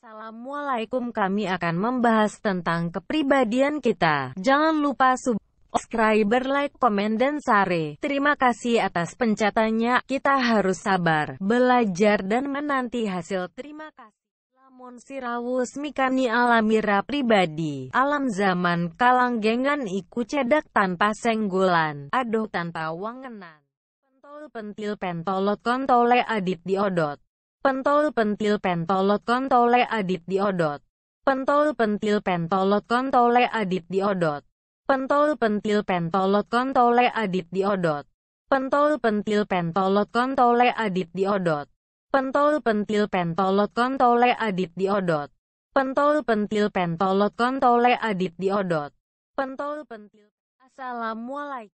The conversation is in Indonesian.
Assalamualaikum kami akan membahas tentang kepribadian kita. Jangan lupa subscribe, like, komen, dan share. Terima kasih atas pencatannya. Kita harus sabar, belajar, dan menanti hasil. Terima kasih. Lamun sirawus mikani alamira pribadi, alam zaman kalang kalanggengan iku cedak tanpa senggolan, aduh tanpa wangenan. Pentol pentil pentolot kontole adit diodot. Pentol pentil pentolot kontole adit diodot. Pentol pentil pentolot kontole adit diodot. Pentol pentil pentolot kontole adit diodot. Pentol pentil pentolot kontole adit diodot. Pentol pentil pentolot kontole adit diodot. Pentol pentil pentolot kontole adit diodot. Pentol pentil Assalamualaikum